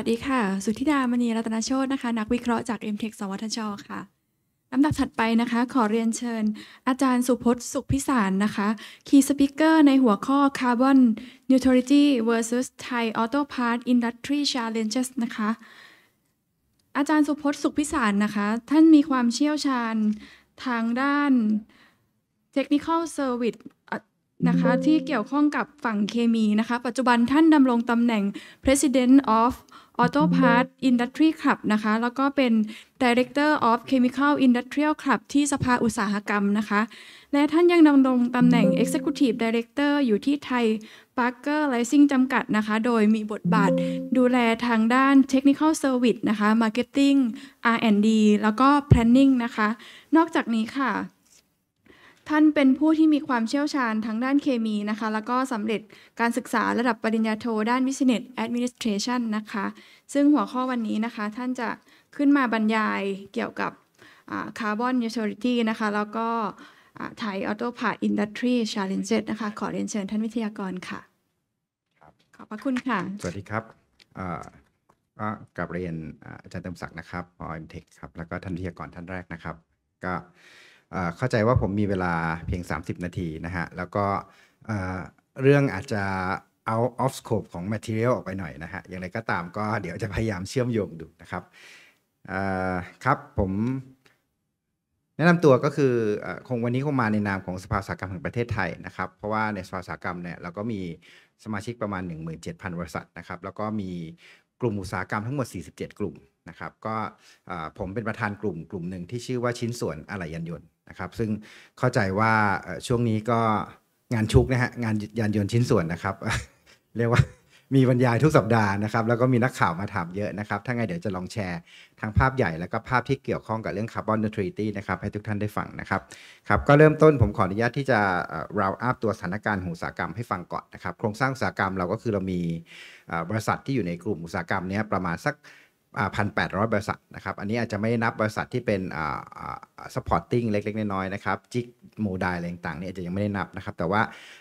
วัสดีค่ะ สุธิดามณีรัตนโชตนะคะ นักวิเคราะห์จาก MTech สวทชค่ะลำดับถัดไปนะคะ ขอเรียนเชิญ อาจารย์สุพจน์สุขพิสารนะคะย์สปิเกอร์ในหัวข้อ Carbon Neutrality versus Thai Auto Part Industry Challenges นะคะ อาจารย์สุพจน์สุขพิสารนะคะ ท่านมีความเชี่ยวชาญทางด้าน Technical Service นะคะ ที่เกี่ยวข้องกับฝั่งเคมีนะคะ ปัจจุบันท่านดำรงตำแหน่ง President of ออโต้พาร์ทอินดัสทรีคลับนะคะ แล้วก็เป็น Director of Chemical Industrial Club ที่สภาอุตสาหกรรมนะคะ และท่านยังดำรงตำแหน่ง Executive Director อยู่ที่ไทยปาร์เกอร์ไลซิงจำกัดนะคะ โดยมีบทบาท ดูแลทางด้าน Technical Service นะคะ Marketing R&D แล้วก็ Planning นะคะ นอกจากนี้ค่ะท่านเป็นผู้ที่มีความเชี่ยวชาญทั้งด้านเคมีนะคะแล้วก็สำเร็จการศึกษาระดับปริญญาโทด้าน Business Administration นะคะซึ่งหัวข้อวันนี้นะคะท่านจะขึ้นมาบรรยายเกี่ยวกับ Carbon Neutrality นะคะแล้วก็ไทยออโต้พาอินดัสทรีชาเลนเจนะคะขอเรียนเชิญท่านวิทยากรค่ะ ขอบพระคุณค่ะ สวัสดีครับก็กลับเรียนอาจารย์เติมศักดิ์นะครับออิมเทคครับแล้วก็ท่านวิทยากรท่านแรกนะครับ ก็เข้าใจว่าผมมีเวลาเพียง 30 นาทีนะฮะแล้วก็เรื่องอาจจะเอา off scope ของ material ออกไปหน่อยนะฮะอย่างไรก็ตามก็เดี๋ยวจะพยายามเชื่อมโยงดูนะครับครับผมแนะนำตัวก็คือคงวันนี้คงมาในนามของสภาสาหกรรมแห่งประเทศไทยนะครับเพราะว่าในสภาสาหกรรมเนี่ยเราก็มีสมาชิกประมาณ 17,000 บริษัทนะครับ แล้วก็มีกลุ่มอุตสาหกรรมทั้งหมด 47 กลุ่มนะครับก็ผมเป็นประธานกลุ่มกลุ่มหนึ่งที่ชื่อว่าชิ้นส่วนอะไหล่ยานยนต์นะครับซึ่งเข้าใจว่าช่วงนี้ก็งานชุกนะฮะงานยานยนต์ชิ้นส่วนนะครับ เรียกว่ามีบรรยายทุกสัปดาห์นะครับ แล้วก็มีนักข่าวมาถามเยอะนะครับ ถ้าไงเดี๋ยวจะลองแชร์ทั้งภาพใหญ่แล้วก็ภาพที่เกี่ยวข้องกับเรื่องคาร์บอนนิวทรีตี้นะครับ ให้ทุกท่านได้ฟังนะครับครับก็เริ่มต้นผมขออนุญาตที่จะรา u อัพ p ตัวสถานการณ์หอุตสาหกรรมให้ฟังก่อนนะครับ โครงสร้างอุตสาหกรรมเราก็คือเรามีบริษัทที่อยู่ในกลุ่มอุตสาหกรรมนี้ประมาณสักพันแปดร้อยบริษัทนะครับอันนี้อาจจะไม่นับบริษัทที่เป็นอ่าอ่าซัพพอร์ตติ้งเล็กๆน้อยๆนะครับ จิกโมดายอะไรต่างๆนี่อาจจะยังไม่ได้นับนะครับ แต่ว่า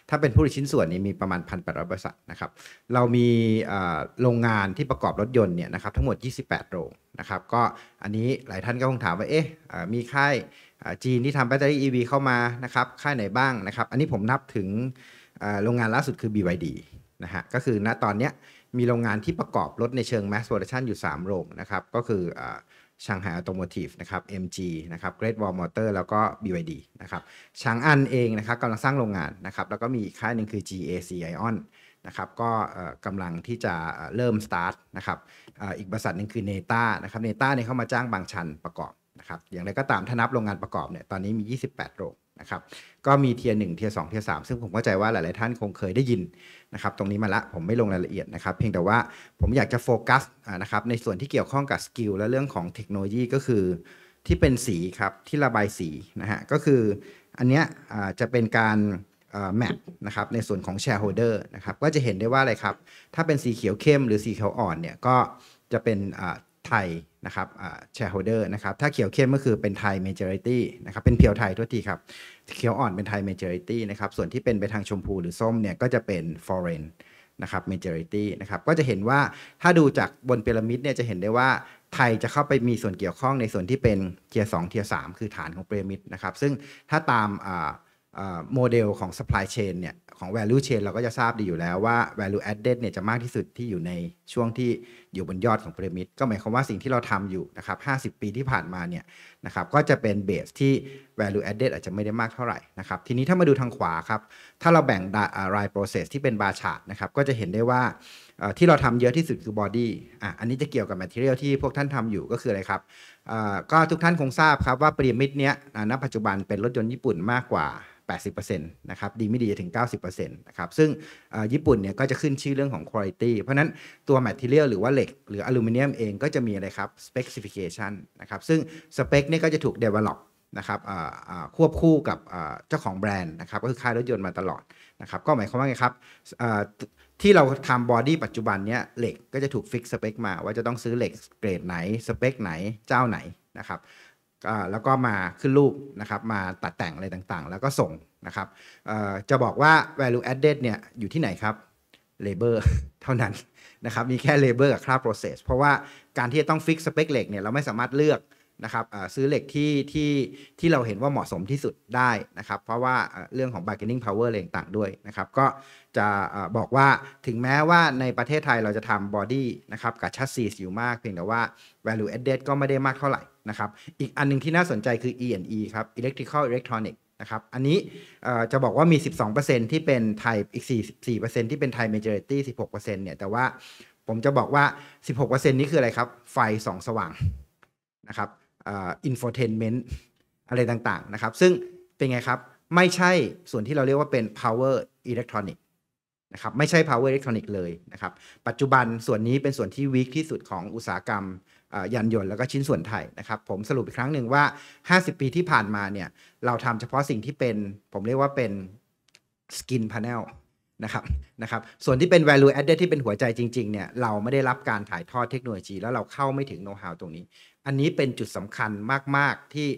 ถ้าเป็นผู้ผลิตชิ้นส่วนนี้มีประมาณพันแปดร้อยบริษัทนะครับเรามีโรงงานที่ประกอบรถยนต์เนี่ยนะครับทั้งหมด 28 โรงนะครับก็อันนี้หลายท่านก็คงถามว่า เอ๊ะ มีค่ายจีนที่ทำแบตเตอรี่ EV เข้ามานะครับค่ายไหนบ้างนะครับอันนี้ผมนับถึงโรงงานล่าสุดคือ BYD นะฮะก็คือณตอนเนี้ยมีโรงงานที่ประกอบรถในเชิง mass production อยู่ 3 โรงนะครับก็คือชางไฮอัตโมทีฟนะครับ MG นะครับ Great Wall Motor แล้วก็ BYD นะครับชางอันเองนะครับกำลังสร้างโรงงานนะครับแล้วก็มีอีกค่ายหนึ่งคือ GAC Ion นะครับก็กำลังที่จะเริ่มสตาร์ทนะครับอีกบริษัทหนึ่งคือ NETA นะครับ NETA เนี่ยเข้ามาจ้างบางชันประกอบนะครับอย่างไรก็ตามถ้านับโรงงานประกอบเนี่ยตอนนี้มี 28 โรงนะครับก็มีเทียร์หนึ่งเทียร์สองเทียร์สามซึ่งผมเข้าใจว่าหลาย ๆ ท่านคงเคยได้ยินนะครับตรงนี้มาละผมไม่ลงรายละเอียดนะครับ เพียงแต่ว่าผมอยากจะโฟกัสนะครับในส่วนที่เกี่ยวข้องกับสกิลและเรื่องของเทคโนโลยีก็คือที่เป็นสีครับ ที่ระบายสีนะฮะ ก็คืออันเนี้ยจะเป็นการแมปนะครับในส่วนของแชร์โฮเดอร์นะครับก็จะเห็นได้ว่าอะไรครับ ถ้าเป็นสีเขียวเข้ม หรือสีเขียวอ่อนเนี่ยก็จะเป็นไทยนะครับแชร์โฮเดอร์นะครับถ้าเขียวเข้มก็คือเป็นไทยเมเจอริตี้นะครับเป็นเพียวไทยทั่วทีครับเขียวอ่อนเป็นไทยเมเจอริตี้นะครับส่วนที่เป็นไปทางชมพูหรือส้มเนี่ยก็จะเป็น foreign นะครับเเจอริตี้นะครับก็จะเห็นว่าถ้าดูจากบนพีระมิดเนี่ยจะเห็นได้ว่าไทยจะเข้าไปมีส่วนเกี่ยวข้องในส่วนที่เป็นเทียร์สองเทียร์สามคือฐานของพีระมิดนะครับซึ่งถ้าตามโมเดลของ supply chain เนี่ย ของ value chain เราก็จะทราบดีอยู่แล้วว่า value added เนี่ย จะมากที่สุดที่อยู่ในช่วงที่อยู่บนยอดของพีระมิดก็หมายความว่าสิ่งที่เราทำอยู่ นะครับ 50 ปีที่ผ่านมาเนี่ยนะครับก็จะเป็นเบสที่ value added อาจจะไม่ได้มากเท่าไหร่นะครับ ทีนี้ถ้ามาดูทางขวาครับ ถ้าเราแบ่งรายโปรเซสที่เป็นบาชาร์ดนะครับก็จะเห็นได้ว่าที่เราทำเยอะที่สุดคือบอดี้อ่ะอันนี้จะเกี่ยวกับ material ที่พวกท่านทำอยู่ก็คืออะไรครับก็ทุกท่านคงทราบครับว่าพีระมิดเนี้ยณปัจจุบันเป็นรถยนต์ญี่ปุ่นมากกว่า80%นะครับดีไม่ดีถึง 90%นะครับซึ่งญี่ปุ่นเนี่ยก็จะขึ้นชื่อเรื่องของคุณภาพเพราะนั้นตัว Material หรือว่าเหล็กหรืออลูมิเนียมเองก็จะมีอะไรครับ Specification นะครับซึ่งสเปคเนี่ยก็จะถูก develop นะครับควบคู่กับเจ้าของแบรนด์นะครับก็คือค่ายรถยนต์มาตลอดนะครับก็หมายความว่าไงครับที่เราทำบอดี้ปัจจุบันเนี้ยเหล็กก็จะถูกฟิกสเปคมาว่าจะต้องซื้อเหล็กเกรดไหนสเปคไหนเจ้าไหนนะครับแล้วก็มาขึ้นรูปนะครับ มาตัดแต่งอะไรต่างๆ แล้วก็ส่งนะครับจะบอกว่า value added เนี่ย อยู่ที่ไหนครับ labor เท่านั้นนะครับ มีแค่ labor กับค่า process เพราะว่าการที่จะต้อง fix สเปคเหล็กเนี่ย เราไม่สามารถเลือกนะครับซื้อเหล็กที่ที่ที่เราเห็นว่าเหมาะสมที่สุดได้นะครับเพราะว่าเรื่องของ bargaining power อะไรต่างด้วยนะครับก็จะบอกว่าถึงแม้ว่าในประเทศไทยเราจะทำ body นะครับ กับชั s ซีสอยู่มากเพียงแต่ว่า value added ก็ไม่ได้มากเท่าไหร่นะครับอีกอันนึงที่น่าสนใจคือ E&E ครับ electrical electronic นะครับอันนี้จะบอกว่ามี 12%ที่เป็นไทย อีก 44%ที่เป็นไทย majority 16%เนี่ยแต่ว่าผมจะบอกว่า 16%นี้คืออะไรครับ ไฟสองสว่างนะครับอินโฟเทนเมนต์อะไรต่าง ๆ นะครับ ซึ่งเป็นไงครับ ไม่ใช่ส่วนที่เราเรียกว่าเป็น power electronic นะครับ ไม่ใช่ power electronic เลยนะครับ ปัจจุบันส่วนนี้เป็นส่วนที่วิกที่สุดของอุตสาหกรรมยานยนต์แล้วก็ชิ้นส่วนไทยนะครับ ผมสรุปอีกครั้งหนึ่งว่า 50 ปีที่ผ่านมาเนี่ย เราทำเฉพาะสิ่งที่เป็นผมเรียกว่าเป็นสกินพา n e l นะครับ นะครับ ส่วนที่เป็น value added ที่เป็นหัวใจจริงๆ เนี่ย เราไม่ได้รับการถ่ายทอดเทคโนโลยี แล้วเราเข้าไม่ถึง know how ตรงนี้อันนี้เป็นจุดสำคัญมาก ๆ ที่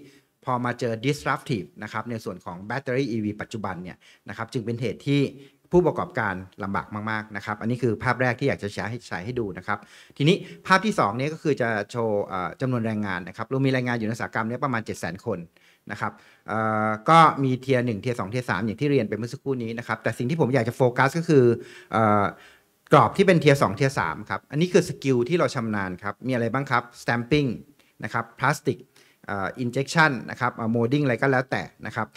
พอมาเจอ disruptive นะครับในส่วนของ battery EV ปัจจุบันเนี่ยนะครับจึงเป็นเหตุที่ผู้ประกอบการลำบากมาก ๆ นะครับ อันนี้คือภาพแรกที่อยากจะแชรให้ใช้ให้ดูนะครับ ทีนี้ภาพที่2นี้ก็คือจะโชว์จำนวนแรงงานนะครับเรามีแรงงานอยู่ในสาหกรรมเนี้ยประมาณ7 0 0 0 0 0คนนะครับก็มีเทียร์หเทียร์สเทียร์สอย่างที่เรียนไปเมื่อสักครู่นี้นะครับแต่สิ่งที่ผมอยากจะโฟกัสก็คือกรอบที่เป็นเทียร์สเทียร์สครับอันนี้คือสกิลที่เราชำนาญครับมีอะไรบ้างครับ stamping นะครับพลาสติกอินเจคชันนะครับโมดิ้งอะไรก็แล้วแต่นะครับ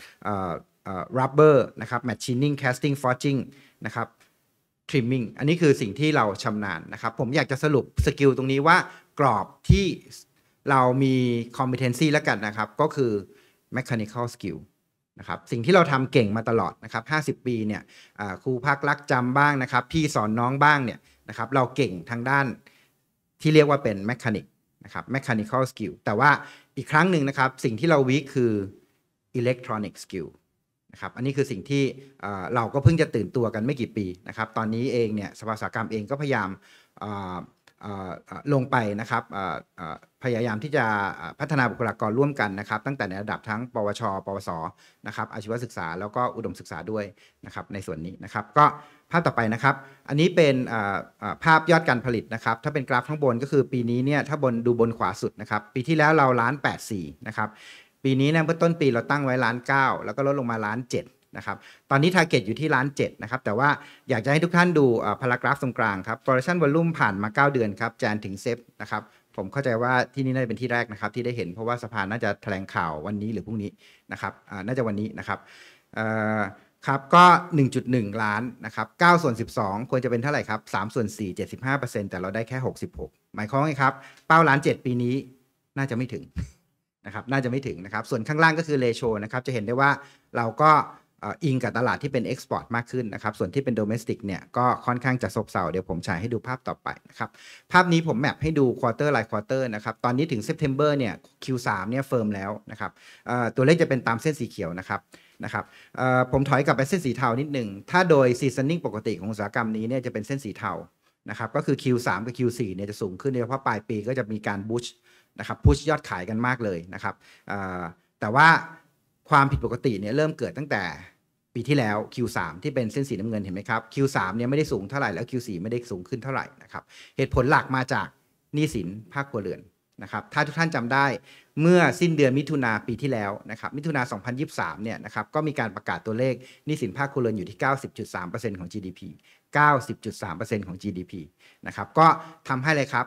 รับเบอร์นะครับแมชชีนิ่งแคสติ้งฟอร์จิงนะครับทริมมิ่งอันนี้คือสิ่งที่เราชำนาญนะครับผมอยากจะสรุปสกิลตรงนี้ว่ากรอบที่เรามี c o m พ e เ e นซีแล้วกันนะครับก็คือ mechanical skill นะครับสิ่งที่เราทำเก่งมาตลอดนะครับ 50 ปีเนี่ยครูพักรักจำบ้างนะครับพี่สอนน้องบ้างเนี่ยนะครับเราเก่งทางด้านที่เรียกว่าเป็นแมชชีนิกนะครับ mechanical skill แต่ว่าอีกครั้งหนึ่งนะครับ สิ่งที่เราวิคือ electronic skill นะครับอันนี้คือสิ่งที่เราก็เพิ่งจะตื่นตัวกันไม่กี่ปีนะครับตอนนี้เองเนี่ยสภาสากรรมเองก็พยายามลงไปนะครับพยายามที่จะพัฒนาบุคลากรร่วมกันนะครับตั้งแต่ในระดับทั้ง ปวช ปวส นะครับอาชีวศึกษาแล้วก็อุดมศึกษาด้วยนะครับในส่วนนี้นะครับก็ภาพต่อไปนะครับ อันนี้เป็นภาพยอดการผลิตนะครับถ้าเป็นกราฟข้างบนก็คือ ปีนี้เนี่ยถ้าบนดูบนขวาสุดนะครับปีที่แล้วเราล้านแปดสี่นะครับปีนี้เนี่ยเมื่อต้นปีเราตั้งไว้ล้านเก้าแล้วก็ลดลงมาล้านเจ็ดนะครับ ตอนนี้ Target อยู่ที่ล้านเนะครับ แต่ว่าอยากจะให้ทุกท่านดูพารากราฟตรงกลางครับ Production Volume ผ่านมา 9 เดือนครับ แจนถึงเซฟนะครับ ผมเข้าใจว่าที่นี่น่าจะเป็นที่แรกนะครับ ที่ได้เห็นเพราะว่าสภาน่าจะแถลงข่าววันนี้หรือพรุ่งนี้นะครับน่าจะวันนี้นะครับครับ ก็ 1.1 ล้านนะครับ9ส่วน 12 ควรจะเป็นเท่าไหร่ครับ3ส่วน4 75%แต่เราได้แค่66 หมายความว่าไงครับ เป้าล้าน7ปีนี้น่าจะไม่ถึงนะครับน่าจะไม่ถึงนะครับส่วนข้างล่างก็คือเลโชนะครับจะเห็นได้ว่าเราก็อิงกับตลาดที่เป็นเอ็กซ์พอร์ตมากขึ้นนะครับส่วนที่เป็นโดเมสติกเนี่ย ก็ค่อนข้างจะซบเซาเดี๋ยวผมฉายให้ดูภาพต่อไปนะครับ ภาพนี้ผมแมปให้ดูควอเตอร์ไลน์ควอเตอร์นะครับตอนนี้ถึงเซปเทมเบอร์เนี่ย Q3 เนี่ยเฟิร์มแล้วนะครับตัวเลขจะเป็นตามเส้นสีเขียวนะครับนะครับผมถอยกลับไปเส้นสีเทานิดหนึ่งถ้าโดยซีซันนิ่งปกติของอุตสาหกรรมนี้เนี่ยจะเป็นเส้นสีเทานะครับก็คือ Q3 กับ Q4 เนี่ยจะสูงขึ้นโดยเฉพาะปลายปีก็จะมีการบูชนะครับพุชยอดขายกันมากเลยนะครับแต่ว่าความผิดปกติเนี่ยเริ่มเกิดตั้งแต่ปีที่แล้ว Q3 ที่เป็นเส้นสีน้ำเงินเห็นไหมครับ Q3 เนี่ยไม่ได้สูงเท่าไหร่แล้ว Q4 ไม่ได้สูงขึ้นเท่าไหร่นะครับ เหตุผลหลักมาจากหนี้สินภาคครัวเรือนนะครับ ถ้าทุกท่านจำได้เมื่อสิ้นเดือนมิถุนาปีที่แล้วนะครับ มิถุนา 2023 เนี่ยนะครับ ก็มีการประกาศตัวเลขหนี้สินภาคครัวเรือนอยู่ที่ 90.3%ของ GDP 90.3%ของ GDP นะครับ ก็ทำให้เลยครับ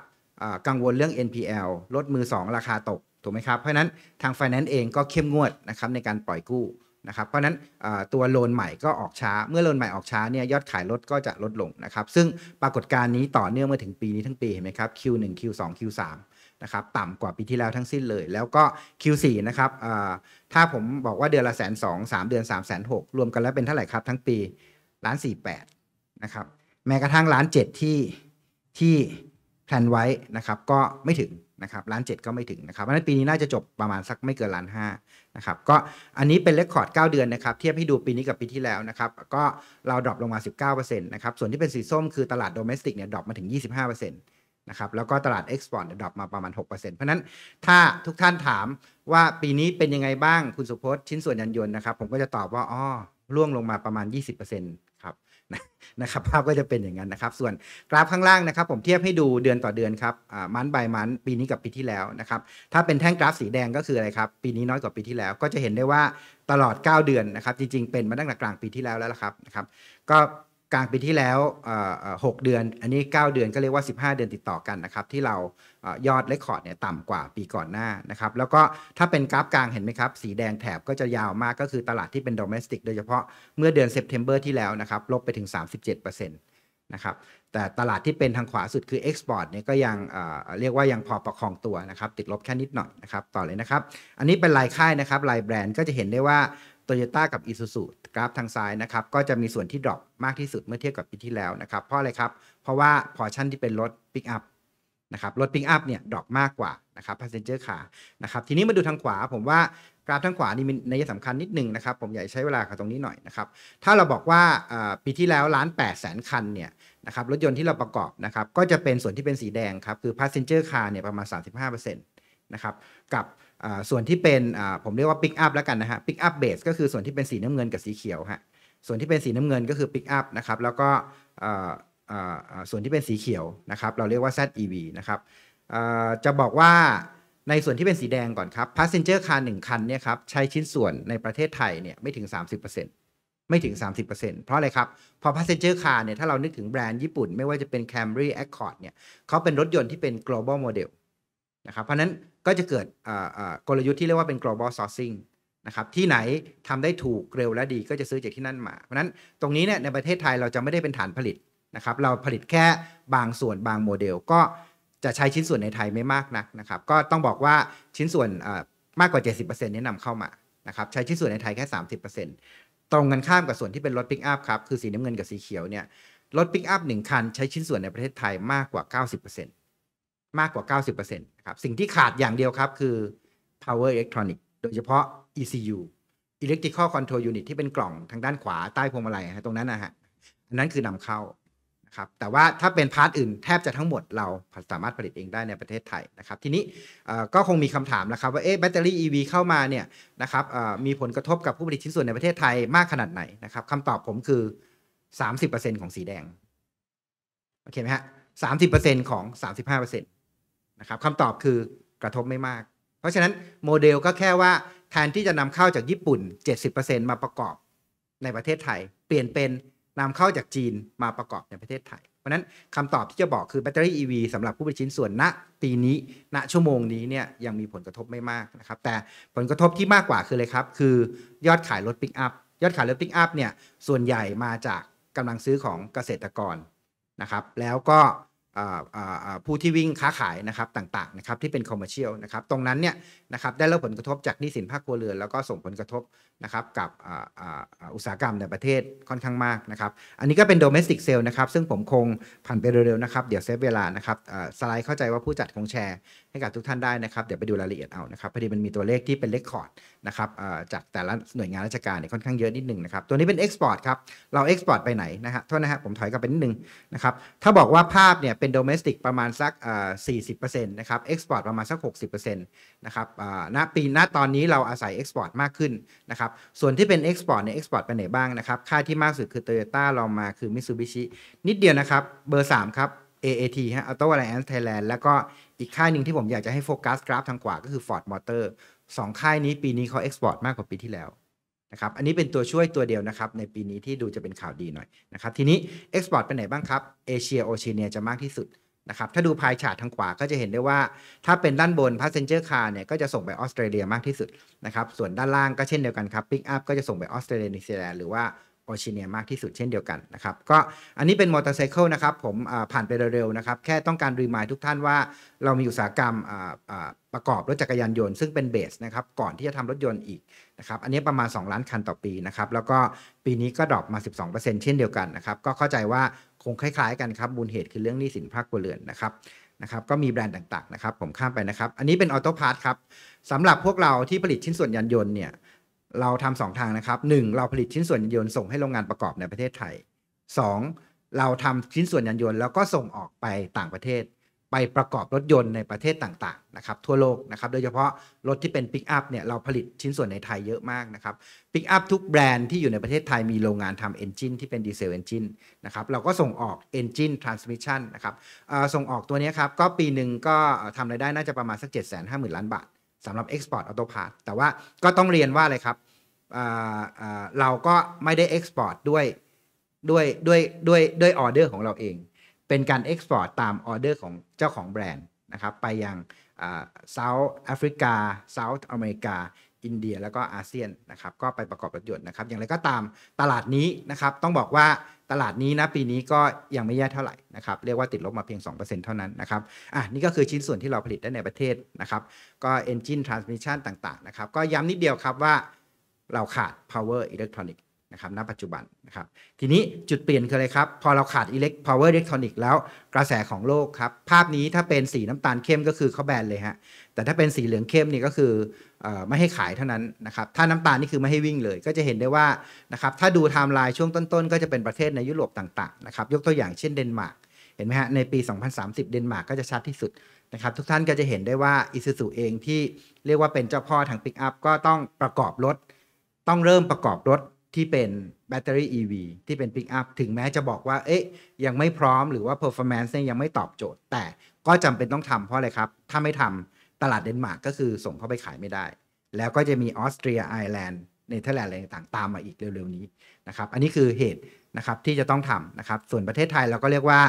กังวลเรื่อง NPL ลดมือ 2 ราคาตกถูกไหมครับ เพราะนั้นทาง Finance เองก็เข้มงวดนะครับในการปล่อยกู้นะครับเพราะนั้นตัวโลนใหม่ก็ออกช้า เมื่อโลนใหม่ออกช้าเนี่ยยอดขายลดก็จะลดลงนะครับ ซึ่งปรากฏการณ์นี้ต่อเนื่องมาถึงปีนี้ทั้งปีเห็นไหมครับ Q1 Q2 Q3 นะครับต่ำกว่าปีที่แล้วทั้งสิ้นเลย แล้วก็ Q4 นะครับถ้าผมบอกว่าเดือนละแสนสองสามเดือน3ามแสนหรวมกันแล้วเป็นเท่าไหร่ครับทั้งปีล้านสี่แปดนะครับ แม้กระทั่งล้านเจ็ดที่ที่แพลนไว้นะครับก็ไม่ถึงะครับล้านเก็ไม่ถึงนะครับ เพราะฉะนั้นปีนี้น่าจะจบประมาณสักไม่เกินล้านห้านะครับ ก็อันนี้เป็นเลคคอร์ด 9 เดือนนะครับ เทียบให้ดูปีนี้กับปีที่แล้วนะครับ ก็เราดรอปลงมา 19%นะครับ ส่วนที่เป็นสีส้มคือตลาดโดเมสติกเนี่ยดรอปมาถึง 25%นะครับ แล้วก็ตลาดเอ็กซ์พอร์ตดรอปมาประมาณ 6%เพราะฉะนั้นถ้าทุกท่านถามว่าปีนี้เป็นยังไงบ้างคุณสุพจน์ชิ้นส่วนยานยนต์นะครับผมก็จะตอบว่าอ๋อร่วงลงมาประมาณ 20%นะครับภาพก็จะเป็นอย่างนั้นนะครับ ส่วนกราฟข้างล่างนะครับ ผมเทียบให้ดูเดือนต่อเดือนครับมันใบมันปีนี้กับปีที่แล้วนะครับ ถ้าเป็นแท่งกราฟสีแดงก็คืออะไรครับปีนี้น้อยกว่าปีที่แล้ว ก็จะเห็นได้ว่าตลอด 9 เดือนนะครับ จริง ๆเป็นมาตั้งแต่กลางปีที่แล้วแล้วละครับนะครับ ก็กลางปีที่แล้วหกเดือน อันนี้ 9 เดือนก็เรียกว่า 15 เดือนติดต่อกันนะครับที่เรายอดเลคคอร์ดเนี่ยต่ำกว่าปีก่อนหน้านะครับ แล้วก็ถ้าเป็นกราฟกลางเห็นไหมครับ สีแดงแถบก็จะยาวมากก็คือตลาดที่เป็นดอมเมสติกโดยเฉพาะเมื่อเดือนเซปเทมเบอร์ที่แล้วนะครับลบไปถึง 37%นะครับ แต่ตลาดที่เป็นทางขวาสุดคือเอ็กซ์พอร์ตเนี่ยก็ยังเรียกว่ายังพอประคองตัวนะครับ ติดลบแค่นิดหน่อยนะครับ ต่อเลยนะครับ อันนี้เป็นลายค่ายนะครับลายแบรนด์ก็จะเห็นได้ว่า t o y ยต้กับ Isuzu กราฟทางซ้ายนะครับก็จะมีส่วนที่ดรอปมากที่สุดเมื่อเทียบกับปีที่แล้วนะครับเพราะอะไรครับเพราะว่าพอชั่นที่เป็นรถปิกอัพะครับรถปิงอัพเนี่ยดรอปมากกว่านะครับพาสเซนเจอร์ขานะครับทีนี้มาดูทางขวา ผมว่ากราฟทางขวานี่มีนัยสำคัญนิดนึงนะครับผมอยากใช้เวลากับตรงนี้หน่อยนะครับถ้าเราบอกว่าปีที่แล้วล้านแปดแสนคันเนี่ยนะครับรถยนต์ที่เราประกอบนะครับก็จะเป็นส่วนที่เป็นสีแดงครับคือพาสเซนเจอร์คาร์เนี่ยประมาณ 35%นะครับกับส่วนที่เป็นผมเรียกว่าปิกอัพแล้วกันนะฮะปิกอัพเบสก็คือส่วนที่เป็นสีน้ำเงินกับสีเขียวฮะส่วนที่เป็นสีน้ำเงินก็คือปิกอัพนะครับแล้วก็ส่วนที่เป็นสีเขียวนะครับ เราเรียกว่า ZEV นะครับจะบอกว่าในส่วนที่เป็นสีแดงก่อนครับ passenger car 1 คันเนี่ยครับใช้ชิ้นส่วนในประเทศไทยเนี่ยไม่ถึง 30%ไม่ถึง 30%เพราะอะไรครับพอ passenger car เนี่ยถ้าเรานึกถึงแบรนด์ญี่ปุ่น ไม่ว่าจะเป็น Camry Accord เนี่ยเขาเป็นรถยนต์ที่เป็น global model นะครับเพราะนั้นก็จะเกิดกลยุทธ์ที่เรียกว่าเป็น global sourcing นะครับที่ไหนทำได้ถูกเร็วและดีก็จะซื้อจากที่นั่นมาเพราะนั้นตรงนี้เนี่ยในประเทศไทยเราจะไม่ได้เป็นฐานผลิตนะครับเราผลิตแค่บางส่วนบางโมเดล ก็จะใช้ชิ้นส่วนในไทยไม่มากนักนะครับก็ต้องบอกว่าชิ้นส่วนมากกว่า 70%นี้นำเข้ามานะครับใช้ชิ้นส่วนในไทยแค่ 30%ตรงกันข้ามกับส่วนที่เป็นรถปิกอัพครับคือสีน้ำเงินกับสีเขียวเนี่ยรถปิกอัพหนึ่งคันใช้ชิ้นส่วนในประเทศไทยมากกว่า 90%มากกว่า 90%นะครับสิ่งที่ขาดอย่างเดียวครับคือ power electronic โดยเฉพาะ ECU electrical control unit ที่เป็นกล่องทางด้านขวาใต้พวงมาลัยตรงนั้นนะฮะนั้นคือนำเข้าครับแต่ว่าถ้าเป็นพาร์ทอื่นแทบจะทั้งหมดเราสามารถผลิตเองได้ในประเทศไทยนะครับทีนี้ก็คงมีคำถามแล้วครับว่าเอ๊ะแบตเตอรี่ EV เข้ามาเนี่ยนะครับมีผลกระทบกับผู้ผลิตชิ้นส่วนในประเทศไทยมากขนาดไหนนะครับคำตอบผมคือ 30%ของสีแดงโอเคไหมฮะสามสิบเปอร์เซ็นของสามสิบห้าเปอร์เซ็นตนะครับคำตอบคือกระทบไม่มาก เพราะฉะนั้นโมเดลก็แค่ว่าแทนที่จะนำเข้าจากญี่ปุ่นเจ็ดสิบเปอร์เซ็นมาประกอบในประเทศไทยเปลี่ยนเป็นนำเข้าจากจีนมาประกอบในประเทศไทย เพราะนั้นคำตอบที่จะบอกคือแบตเตอรี่ EV สำหรับผู้ผลิตชิ้นส่วนณปีนี้ณชั่วโมงนี้เนี่ยยังมีผลกระทบไม่มากนะครับ แต่ผลกระทบที่มากกว่าคือเลยครับ คือ ยอดขายรถปิกอัพ ยอดขายรถปิกอัพเนี่ยส่วนใหญ่มาจากกำลังซื้อของเกษตรกรนะครับ แล้วก็ผู้ที่วิ่งค้าขายนะครับต่างๆนะครับที่เป็นคอมเมอร์เชียลนะครับตรงนั้นเนี่ยนะครับได้รับผลกระทบจากนี้สินภาคครัวเรือน แล้วก็ส่งผลกระทบนะครับกับอุตสาหกรรมในประเทศค่อนข้างมากนะครับอันนี้ก็เป็นโดเมสติกเซลล์นะครับซึ่งผมคงผ่านไปเร็วๆนะครับเดี๋ยวเซฟเวลานะครับสไลด์เข้าใจว่าผู้จัดคงแชร์ ให้กับทุกท่านได้นะครับเดี๋ยวไปดูรายละเอียดเอานะครับพอดีมันมีตัวเลขที่เป็นเลคคอร์ดนะครับจากแต่ละหน่วยงานราชการเนี่ยค่อนข้างเยอะนิดหนึ่งนะครับตัวนี้เป็นเอ็กซ์พอร์ตครับเราเอ็กซ์พอร์ตไปไหนนะฮะโทษนะฮะผมถอยกลับไปนิดนึงนะครับถ้าบอกว่าภาพเนี่ยเเป็นโดเมสติกประมาณสักสี่สิบเปอร์เซ็นต์นะครับ เอ็กซ์พอร์ตประมาณสักหกสิบเปอร์เซ็นต์นะครับณปี ณ ตอนนี้เราอาศัยเอ็กซ์พอร์ตมากขึ้นนะครับ ส่วนที่เป็นเอ็กซ์พอร์ตเนี่ยเอ็กซ์พอร์ตไปไหนบ้างนะครับ ค่ายที่มากสุดคือโตโยต้าเรามาคือมิตซูบิชินิดเดียวนะครับ เบอร์สามครับ AAT ฮะ Auto Alliance Thailand แล้วก็อีกค่ายหนึ่งที่ผมอยากจะให้โฟกัสกราฟทางขวาก็คือ Ford Motor สองค่ายนี้ปีนี้เขาเอ็กซ์พอร์ตมากกว่าปีที่แล้วะครับอันนี้เป็นตัวช่วยตัวเดียวนะครับ ในปีนี้ที่ดูจะเป็นข่าวดีหน่อยนะครับ ทีนี้เอ็กซ์พอร์ตไปไหนบ้างครับเอเชียโอเชียเนียจะมากที่สุดนะครับถ้าดูพายชาร์ตทางขวาก็จะเห็นได้ว่า ถ้าเป็นด้านบนพาเซนเจอร์คาร์เนี่ย ก็จะส่งไปออสเตรเลียมากที่สุดนะครับส่วนด้านล่างก็เช่นเดียวกันครับปิกอัพก็จะส่งไปออสเตรเลียนิวซีแลนด์หรือว่าโอชิเนียมากที่สุดเช่นเดียวกันนะครับก็อันนี้เป็นมอเตอร์ไซค์นะครับผมผ่านไปเร็วๆนะครับแค่ต้องการรีมายทุกท่านว่า เรามีอุตสาหกรรมประกอบรถจักรยานยนต์ซึ่งเป็นเบสนะครับก่อนที่จะทำรถยนต์อีกนะครับอันนี้ประมาณ 2 ล้านคันต่อปีนะครับแล้วก็ปีนี้ก็ดรอปมา 12%เช่นเดียวกันนะครับก็เข้าใจว่าคงคล้ายๆกันครับบุญเหตุคือเรื่องหนี้สินภาคครัวเรือนนะครับนะครับก็มีแบรนด์ต่างๆนะครับผมข้ามไปนะครับอันนี้เป็นออโต้พาร์ทครับสำหรับพวกเราที่ผลิตชิ้นส่วนยานยนต์เนี่ยเราทำสองทางนะครับหนึ่งเราผลิตชิ้นส่วนยานยนต์ส่งให้โรงงานประกอบในประเทศไทยสองเราทำชิ้นส่วนยานยนต์ แล้วก็ส่งออกไปต่างประเทศ ไปประกอบรถยนต์ในประเทศต่างๆนะครับทั่วโลกนะครับโดยเฉพาะรถที่เป็นปิกอัพเนี่ยเราผลิตชิ้นส่วนในไทยเยอะมากนะครับปิกอัพทุกแบรนด์ที่อยู่ในประเทศไทย มีโรงงานทำเอนจินที่เป็นดีเซลเอนจินนะครับเราก็ส่งออกเอนจินทรานส์มิชันนะครับส่งออกตัวนี้ครับก็ปีหนึ่งก็ทำรายได้น่าจะประมาณสัก7จ็ดแสนห้าหมื่นล้านบาทสำหรับ Export AutoPath แต่ว่าก็ต้องเรียนว่าเลยครับเราก็ไม่ได้ Export ด้วยด้วยด้วยด้วยด้วยออเดอร์ของเราเอง เป็นการ Export ตามออเดอร์ของเจ้าของแบรนด์นะครับไปยังเซาท์แอฟริกาเซาท์อเมริกาอินเดียแล้วก็อาเซียนนะครับก็ไปประกอบรถยนต์นะครับอย่างไรก็ตามตลาดนี้นะครับ ต้องบอกว่าตลาดนี้นะปีนี้ก็ยังไม่แย่เท่าไหร่นะครับ เรียกว่าติดลบมาเพียง 2%เท่านั้นนะครับอ่ะนี่ก็คือชิ้นส่วนที่เราผลิตได้ในประเทศนะครับ ก็ engine transmission ต่าง ๆ นะครับ ก็ย้ำนิดเดียวครับว่าเราขาด power electronic ะครับณปัจจุบันนะครับทีนี้จุดเปลี่ยนคืออะไรครับ พอเราขาดอิเล็กพาวเวอร์อิเล็กทรอนิกส์แล้วกระแสของโลกครับ ภาพนี้ถ้าเป็นสีน้ำตาลเข้มก็คือเขาแบนเลยฮะแต่ถ้าเป็นสีเหลืองเข้มนี่ก็คือไม่ให้ขายเท่านั้นนะครับถ้าน้ำตาลนี่คือไม่ให้วิ่งเลย ก็จะเห็นได้ว่านะครับถ้าดูไทม์ไลน์ช่วงต้นๆ ก็จะเป็นประเทศในยุโรปต่างๆนะครับยกตัวอย่างเช่นเดนมาร์กเห็นไหมฮะในปี 2030เดนมาร์กก็จะชัดที่สุดนะครับทุกท่านก็จะเห็นได้ว่าอิซูซุเองที่เรียกว่าเป็นเจ้าพ่อทางปิกอัพก็ต้องประกอบรถต้องเริ่มประกอบรถที่เป็นแบตเตอรี่ EV ที่เป็นปิกอัพ ถึงแม้จะบอกว่าเอ๊ะยังไม่พร้อมหรือว่า performance เนี่ยยังไม่ตอบโจทย์ แต่ก็จำเป็นต้องทำเพราะอะไรครับ ถ้าไม่ทำตลาดเดนมาร์กก็คือส่งเข้าไปขายไม่ได้ แล้วก็จะมีออสเตรียไอร์แลนด์เนเธอร์แลนด์อะไรต่างๆตามมาอีกเร็วๆนี้นะครับ อันนี้คือเหตุนะครับที่จะต้องทำนะครับ ส่วนประเทศไทยเราก็เรียกว่า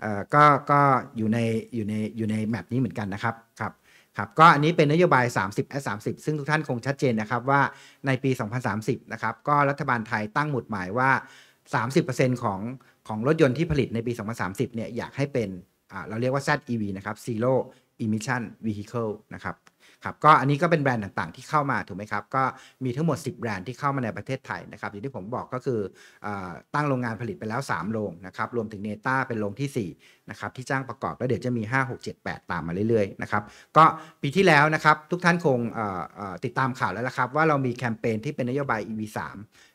เอ่อก็ก็อยู่ในอยู่ในอยู่ในแมปนี้เหมือนกันนะครับครับครับก็อันนี้เป็นนโยบาย 30และ30ซึ่งทุกท่านคงชัดเจนนะครับว่าในปี 2030นะครับก็รัฐบาลไทยตั้งหมุดหมายว่า 30%ของของรถยนต์ที่ผลิตในปี 2030เนี่ยอยากให้เป็นเราเรียกว่า ZEV นะครับ Zero Emission Vehicle นะครับครับก็อันนี้ก็เป็นแบรนด์ต่างๆที่เข้ามาถูกไหมครับ ก็มีทั้งหมด 10 แบรนด์ที่เข้ามาในประเทศไทยนะครับอย่างที่ผมบอกก็คืออตั้งโรงงานผลิตไปแล้ว 3 โรงนะครับรวมถึงเนต้าเป็นโรงที่4นะครับที่จ้างประกอบแล้วเดี๋ยวจะมี5 6 7 8 ตามมาเรื่อยๆนะครับก็ปีที่แล้วนะครับทุกท่านคงติดตามข่าวแล้วละครับว่าเรามีแคมเปญที่เป็นนโยบาย EV3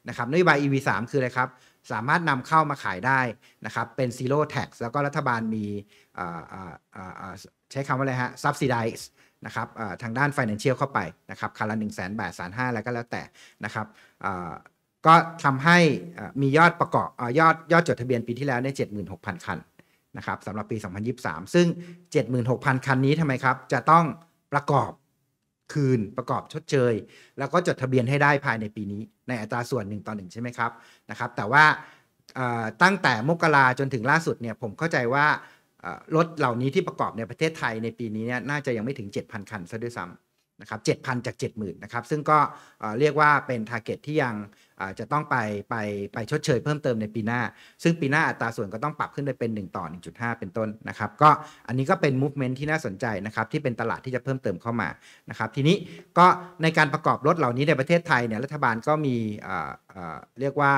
นะครับนโยบาย EV3 คืออะไรครับสามารถนำเข้ามาขายได้นะครับเป็นซีโร่แท็กแล้วก็รัฐบาลมีใช้คำว่าอะไรฮะ subsidize นะครับทางด้าน Financial เข้าไปนะครับคาร์ละึ่งแสนบาทสามห้าแล้วก็แล้วแต่นะครับก็ทำให้มียอดประกอบ ยอดยอดจดทะเบียนปีที่แล้วเนี่ย7ก0 0 0 คันนะครับสำหรับปี 2023 ซึ่ง 76,000 คันนี้ทำไมครับจะต้องประกอบคืนประกอบชดเชย แล้วก็จดทะเบียนให้ได้ภายในปีนี้ ในอัตราส่วน 1ต่อ1ใช่ไหมครับนะครับ แต่ว่าตั้งแต่มกราจนถึงล่าสุดเนี่ยผมเข้าใจว่ารถเหล่านี้ที่ประกอบในประเทศไทยในปีนี้เนี่ยน่าจะยังไม่ถึง 7,000 คันซะด้วยซ้ำนะครับ7,000 จาก 70,000 นะครับ ซึ่งก็เรียกว่าเป็นทาร์เก็ตที่ยังจะต้องไปไปไปชดเชยเพิ่มเติมในปีหน้า ซึ่งปีหน้าอัตราส่วนก็ต้องปรับขึ้นไปเป็น 1 ต่อ 1.5 เป็นต้นนะครับ ก็อันนี้ก็เป็นมูฟเมนท์ที่น่าสนใจนะครับ ที่เป็นตลาดที่จะเพิ่มเติมเข้ามานะครับทีนี้ก็ในการประกอบรถเหล่านี้ในประเทศไทยเนี่ยรัฐบาลก็มีเรียกว่า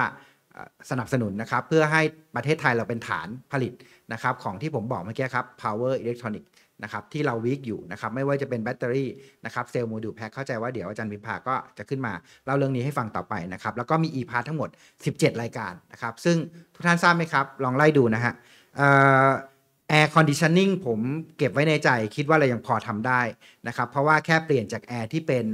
สนับสนุนนะครับเพื่อให้ประเทศไทยเราเป็นฐานผลิตนะครับ ของที่ผมบอกเมื่อกี้ครับ power electronic นะครับที่เราวิกอยู่นะครับไม่ว่าจะเป็นแบตเตอรี่นะครับเซลล์โมดูลแพ็คเข้าใจว่าเดี๋ยวอาจารย์พิมพาก็จะขึ้นมาเล่าเรื่องนี้ให้ฟังต่อไปนะครับแล้วก็มี e p a r t ทั้งหมด 17 รายการนะครับซึ่งทุกท่านทราบไหมครับ ลองไล่ดูนะฮะแอร์คอนดิชันนิ่งผมเก็บไว้ในใจคิดว่าเรายังพอทำได้นะครับเพราะว่าแค่เปลี่ยนจากแอร์ที่เป็น